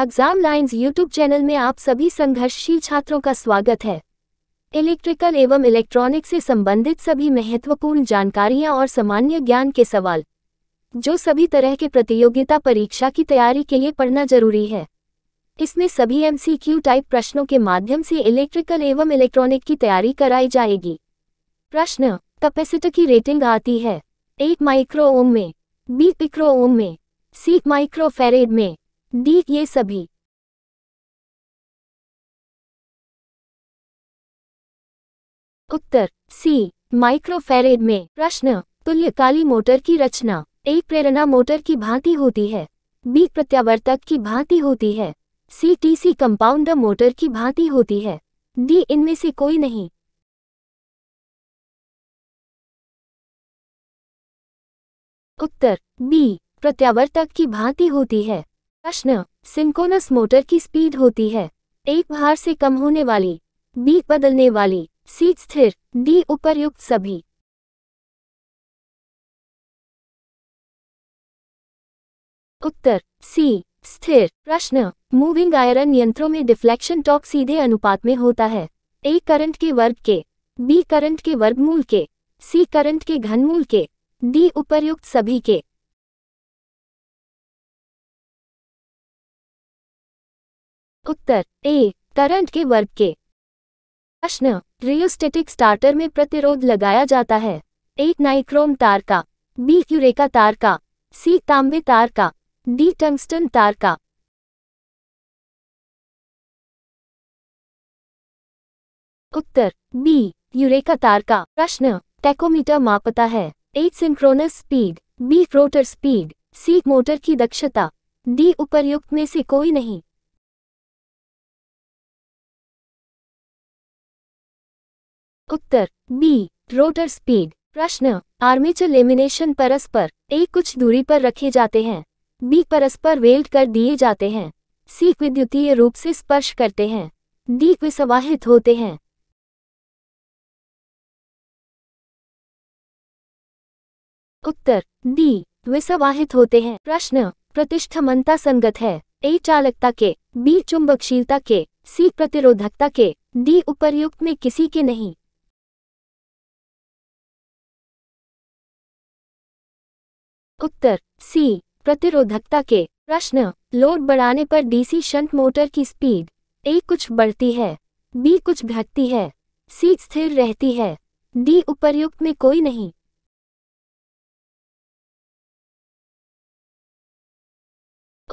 exam lines YouTube channel में आप सभी संघर्षशील छात्रों का स्वागत है इलेक्ट्रिकल एवं इलेक्ट्रॉनिक से संबंधित सभी महत्वपूर्ण जानकारियां और सामान्य ज्ञान के सवाल जो सभी तरह के प्रतियोगिता परीक्षा की तैयारी के लिए पढ़ना जरूरी है इसमें सभी एमसीक्यू टाइप प्रश्नों के माध्यम से इलेक्ट्रिकल एवं इलेक्ट्रॉनिक की तैयारी कराई जाएगी प्रश्न कैपेसिटर की रेटिंग आती है एक माइक्रो ओम में बी पिक्रो ओम में सी माइक्रो फेरेड में डी ये सभी उत्तर सी माइक्रोफेरेड में प्रश्न तुल्यकाली मोटर की रचना एक प्रेरणा मोटर की भांति होती है बी प्रत्यावर्तक की भांति होती है C T C compound motor की भांति होती है डी इनमें से कोई नहीं उत्तर बी प्रत्यावर्तक की भांति होती है प्रश्न सिंकोनस मोटर की स्पीड होती है एक भार से कम होने वाली बी बदलने वाली सी स्थिर डी उपरयुक्त सभी उत्तर सी स्थिर प्रश्न मूविंग आयरन यंत्रों में डिफ्लेक्शन टॉक सीधे अनुपात में होता है ए करंट के वर्ग के बी करंट के वर्गमूल के सी करंट के घनमूल के डी उपरयुक्त सभी के उत्तर ए करंट के वर्ग के प्रश्न रियोस्टेटिक स्टार्टर में प्रतिरोध लगाया जाता है एक नाइक्रोम तार का बी क्यूरेका तार का सी तांबे तार का डी टंगस्टन तार का उत्तर बी यूरेका तार का प्रश्न टेकोमीटर मापता है एक synchronous speed B rotor speed C motor की दक्षता डी उपर्युक्त में से कोई नहीं उत्तर बी रोटर स्पीड प्रश्न आर्मेचर लेमिनेशन परस्पर एक कुछ दूरी पर रखे जाते हैं बी परस्पर वेल्ड कर दिए जाते हैं सी विद्युतीय रूप से स्पर्श करते हैं डी विसवाहित होते हैं उत्तर डी विसवाहित होते हैं प्रश्न प्रतिष्ठमनता संगत है ए चालकता के बी चुंबकशीलता के सी प्रतिरोधकता के डी उपर्युक्त में किसी के नहीं उत्तर सी प्रतिरोधकता के प्रश्न लोड बढ़ाने पर डीसी शंट मोटर की स्पीड ए कुछ बढ़ती है बी कुछ घटती है सी स्थिर रहती है डी उपर्युक्त में कोई नहीं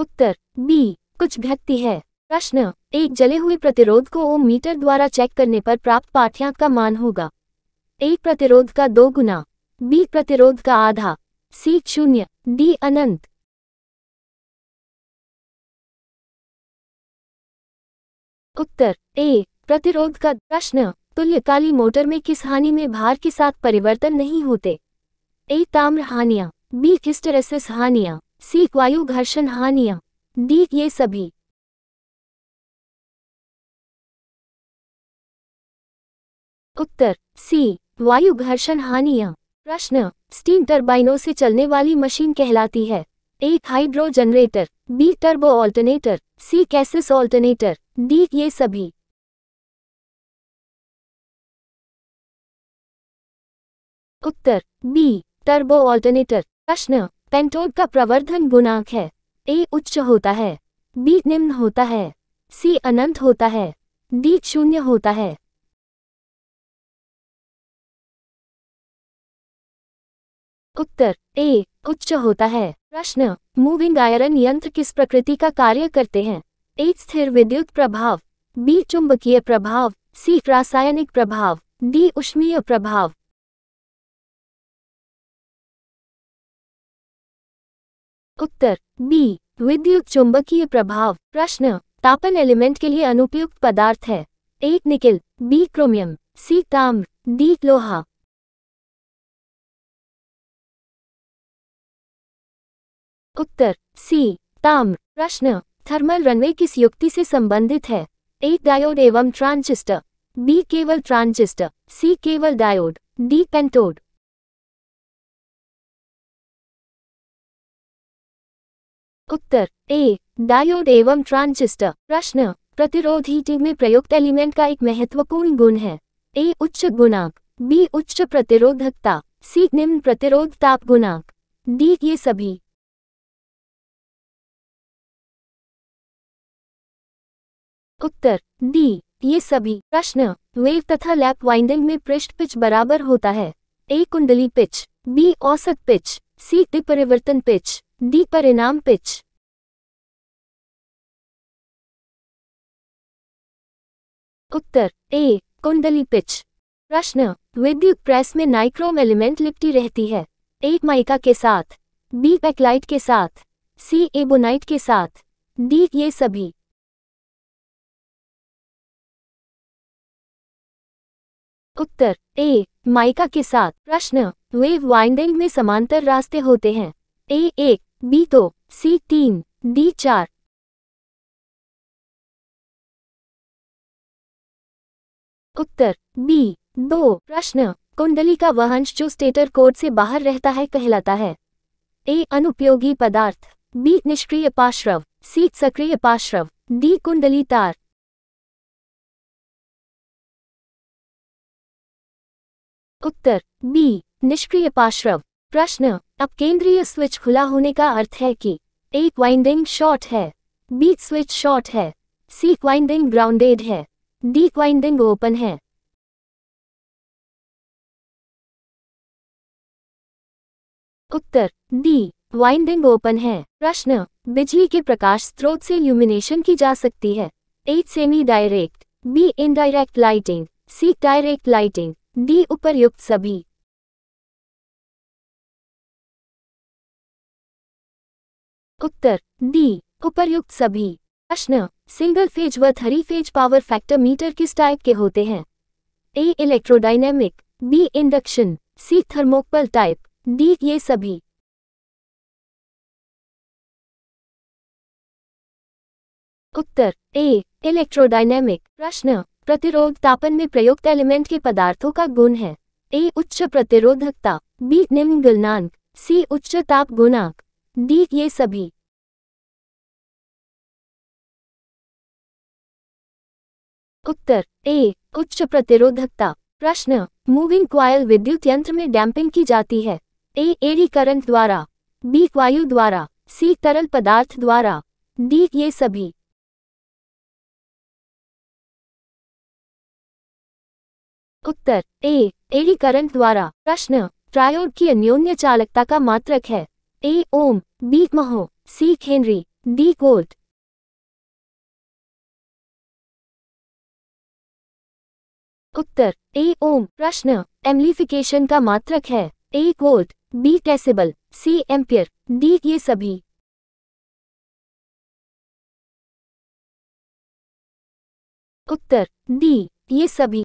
उत्तर बी कुछ घटती है प्रश्न एक जले हुए प्रतिरोध को ओम मीटर द्वारा चेक करने पर प्राप्त पाठ्यांक का मान होगा एक प्रतिरोध का दो गुना बी प्रतिरोध का आधा सी शून्य डी अनंत उत्तर ए प्रतिरोध का प्रश्न तुल्यकाली मोटर में किस हानि में भार के साथ परिवर्तन नहीं होते ए ताम्र हानिया बी हिस्टरेसिस हानिया सी वायु घर्षण हानिया डी ये सभी उत्तर सी वायु घर्षण हानिया प्रश्न स्टीम टर्बाइनों से चलने वाली मशीन कहलाती है एक hydro generator B turbo alternator C cases alternator D ये सभी उत्तर बी टर्बो ऑल्टरनेटर प्रश्न पेंटोड का प्रवर्धन गुणांक है ए उच्च होता है बी निम्न होता है सी अनंत होता है डी शून्य होता है उत्तर ए उच्च होता है प्रश्न मूविंग आयरन यंत्र किस प्रकृति का कार्य करते हैं ए स्थिर विद्युत प्रभाव बी चुंबकीय प्रभाव सी रासायनिक प्रभाव डी उष्मीय प्रभाव उत्तर बी विद्युत चुंबकीय प्रभाव प्रश्न तापन एलिमेंट के लिए अनुपयुक्त पदार्थ है एक निकिल बी क्रोमियम सी ताम्र डी लोहा उत्तर सी ताम्र प्रश्न थर्मल रनवे किस युक्ति से संबंधित है एक डायोड एवं ट्रांजिस्टर बी केवल ट्रांजिस्टर सी केवल डायोड डी पेंटोड उत्तर ए डायोड एवं ट्रांजिस्टर प्रश्न प्रतिरोध हीटिंग में प्रयुक्त एलिमेंट का एक महत्वपूर्ण गुण है ए उच्च गुणांक बी उच्च प्रतिरोधकता सी निम्न प्रतिरोध ताप गुणांक डी ये सभी उत्तर डी ये सभी प्रश्न वेव तथा लैप वाइंडिंग में पृष्ठ पिच बराबर होता है ए कुंडली पिच बी औसत पिच सी टी परिवर्तन पिच डी परिणाम पिच उत्तर ए कुंडली पिच प्रश्न विद्युत प्रेस में नाइक्रोम एलिमेंट लिपटी रहती है ए माइका के साथ बी पैकलाइट के साथ सी एबोनाइट के साथ डी ये सभी उत्तर ए माइका के साथ प्रश्न वेव वाइंडिंग में समांतर रास्ते होते हैं ए एक बी दो सी तीन डी चार उत्तर बी दो प्रश्न कुंडली का वह जो स्टेटर कोड से बाहर रहता है कहलाता है ए अनुपयोगी पदार्थ बी निष्क्रिय पाश्रव सी सक्रिय पाश्रव डी कुंडली तार उत्तर बी निष्क्रिय पार्श्व प्रश्न अब केंद्रीय स्विच खुला होने का अर्थ है कि एक वाइंडिंग शॉर्ट है बी स्विच शॉर्ट है सी क्वाइंडिंग ग्राउंडेड है डी क्वाइंडिंग ओपन है उत्तर डी वाइंडिंग ओपन है प्रश्न बिजली के प्रकाश स्रोत से ल्यूमिनेशन की जा सकती है at semi direct B indirect lighting C direct lighting D उपर्युक्त सभी उत्तर डी उपर्युक्त सभी प्रश्न सिंगल फेज व three phase power factor meter किस टाइप के होते हैं A electrodynamic B induction C thermocouple type D ये सभी उत्तर ए इलेक्ट्रोडाइनेमिक प्रश्न प्रतिरोध तापन में प्रयुक्त एलिमेंट के पदार्थों का गुण है ए उच्च प्रतिरोधकता बी निम्न गलनांक सी उच्च ताप गुणांक डी ये सभी उत्तर ए उच्च प्रतिरोधकता प्रश्न मूविंग क्वायल विद्युत यंत्र में डैम्पिंग की जाती है ए एडी करंट द्वारा बी वायु द्वारा सी तरल पदार्थ द्वारा डी ये सभी उत्तर ए करंट द्वारा प्रश्न ट्रायोड की अन्योन्य चालकता का मात्रक है A ohm B mho C henry D कोल्ट उत्तर ए ओम प्रश्न एम्प्लीफिकेशन का मात्रक है ए कोल्ट बी कैसेबल सी एम्पियर डी ये सभी उत्तर डी ये सभी